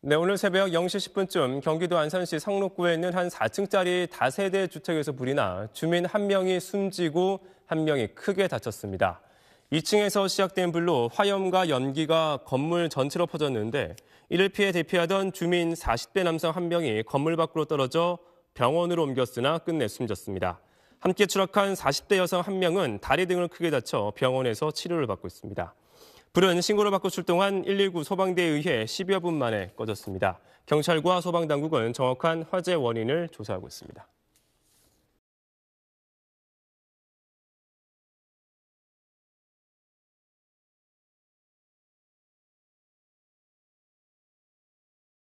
네, 오늘 새벽 0시 10분쯤 경기도 안산시 상록구에 있는 한 4층짜리 다세대 주택에서 불이 나 주민 한 명이 숨지고 한 명이 크게 다쳤습니다. 2층에서 시작된 불로 화염과 연기가 건물 전체로 퍼졌는데 이를 피해 대피하던 주민 40대 남성 한 명이 건물 밖으로 떨어져 병원으로 옮겼으나 끝내 숨졌습니다. 함께 추락한 40대 여성 한 명은 다리 등을 크게 다쳐 병원에서 치료를 받고 있습니다. 불은 신고를 받고 출동한 119 소방대에 의해 10여 분 만에 꺼졌습니다. 경찰과 소방당국은 정확한 화재 원인을 조사하고 있습니다.